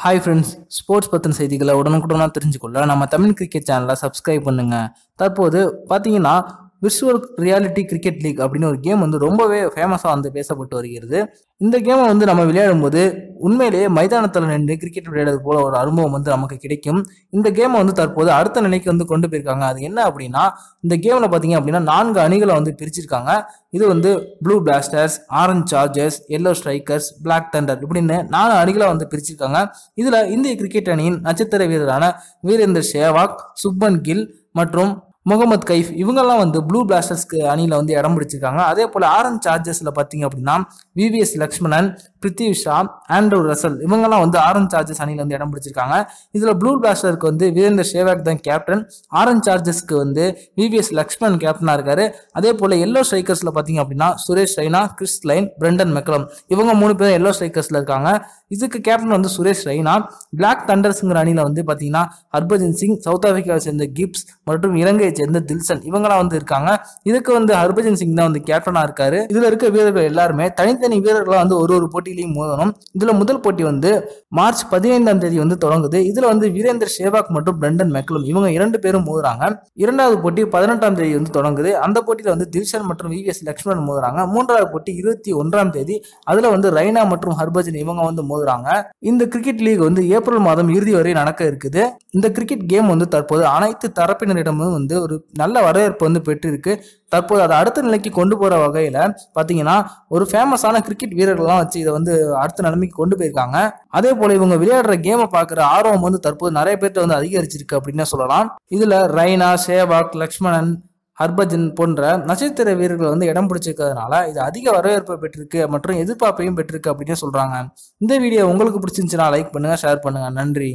hi friends sports பற்றின செய்திகளை உடனுக்குடனாக தெரிஞ்சுக்கொள்ள நம்ம தமிழ் கிரிக்கெட் சேனலை சப்ஸ்கிரைப் பண்ணுங்கள் தற்போது பார்த்தீங்கன்னா விர்ச்சுவல் ரியாலிட்டி கிரிக்கெட் லீக் அப்படின்னு ஒரு கேம் வந்து ரொம்பவே ஃபேமஸாக வந்து பேசப்பட்டு வருகிறது இந்த கேமை வந்து நம்ம விளையாடும்போது உண்மையிலேயே மைதானத்தில் நின்று கிரிக்கெட் விளையாடுறது போல ஒரு அனுபவம் வந்து நமக்கு கிடைக்கும் இந்த கேமை வந்து தற்போது அடுத்த நிலைக்கு வந்து கொண்டு போயிருக்காங்க அது என்ன அப்படின்னா இந்த கேமில் பார்த்தீங்க அப்படின்னா நான்கு அணிகளை வந்து பிரிச்சிருக்காங்க இது வந்து blue blasters orange chargers yellow strikers black thunder இப்படின்னு நாலு அணிகளை வந்து பிரிச்சிருக்காங்க இதில் இந்திய கிரிக்கெட் அணியின் நட்சத்திர வீரரான வீரேந்தர் சேவாக் சுப்மன் கில் மற்றும் முகமது கைஃப் இவங்கெல்லாம் வந்து ப்ளூ பிளாஸ்டர்ஸ்க்கு அணியில் வந்து இடம் பிடிச்சிருக்காங்க அதே போல் ஆர்என் சார்ஜஸில் பார்த்தீங்க அப்படின்னா V V S Lakshmanan Prithvi Shaw Andrew Russell இவங்கெல்லாம் வந்து ஆரஞ்ச் சார்ஜஸ் அணியில் வந்து இடம் பிடிச்சிருக்காங்க இதில் ப்ளூ பிளாஸ்டருக்கு வந்து வீரேந்தர் சேவாக் தான் கேப்டன் ஆரஞ்ச் சார்ஜஸ்க்கு வந்து விவிஎஸ் லக்ஷ்மன் கேப்டனாக இருக்காரு அதே போல் எல்லோ ஸ்ட்ரைக்கர்ஸில் பார்த்தீங்க அப்படின்னா Suresh Raina Chris Lynn Brendon McCullum இவங்க மூணு பேரும் எல்லோ ஸ்ட்ரைக்கர்ஸில் இருக்காங்க இதுக்கு கேப்டன் வந்து சுரேஷ் ரெய்னா பிளாக் தண்டர்ஸுங்கிற அணியில் வந்து பார்த்தீங்கன்னா ஹர்பஜன் சிங் சவுத் ஆஃப்ரிக்காவை சேர்ந்த கிப்ஸ் மற்றும் இலங்கையை சேர்ந்த தில்சன் இவங்களாம் வந்து இருக்காங்க இதுக்கு வந்து ஹர்பஜன் சிங் தான் வந்து கேப்டனாக இருக்காரு இதில் இருக்க வீரர்கள் எல்லாருமே தனித்தனி வீரர்களாக வந்து ஒரு ஒரு போட்டி போட்டியிலையும் மோதணும் இதில் முதல் போட்டி வந்து மார்ச் பதினைந்தாம் தேதி வந்து தொடங்குது இதில் வந்து வீரேந்தர் சேவாக் மற்றும் பிரண்டன் மெக்கலும் இவங்க இரண்டு பேரும் மோதுறாங்க இரண்டாவது போட்டி பதினெட்டாம் தேதி வந்து தொடங்குது அந்த போட்டியில் வந்து திவிஷன் மற்றும் எஸ் லக்ஷ்மணன் மோதுறாங்க மூன்றாவது போட்டி இருபத்தி ஒன்றாம் தேதி அதில் வந்து ரைனா மற்றும் ஹர்பஜன் இவங்க வந்து மோதுறாங்க இந்த கிரிக்கெட் லீக் வந்து ஏப்ரல் மாதம் இறுதி வரை நடக்க இருக்குது இந்த கிரிக்கெட் கேம் வந்து தற்போது அனைத்து தரப்பினரிடமும் வந்து ஒரு நல்ல வரவேற்பு வந்து பெற்றிருக்கு தற்போது அதை அடுத்த நிலைக்கு கொண்டு போகிற வகையில் பார்த்தீங்கன்னா ஒரு ஃபேமஸான கிரிக்கெட் வீரர்கள்லாம் வச்சு இதை வந்து அடுத்த நிலைமைக்கு கொண்டு போயிருக்காங்க அதே போல் இவங்க விளையாடுற கேமை பார்க்குற ஆர்வம் வந்து தற்போது நிறைய பேர்கிட்ட வந்து அதிகரிச்சிருக்கு அப்படின்னு சொல்லலாம் இதில் ரைனா சேவாக் லக்ஷ்மணன் ஹர்பஜன் போன்ற நட்சத்திர வீரர்கள் வந்து இடம் பிடிச்சிருக்கிறதுனால இது அதிக வரவேற்பை பெற்றிருக்கு மற்றும் எதிர்பார்ப்பையும் பெற்றிருக்கு அப்படின்னு சொல்கிறாங்க இந்த வீடியோ உங்களுக்கு பிடிச்சிருந்துச்சுன்னா லைக் பண்ணுங்கள் ஷேர் பண்ணுங்கள் நன்றி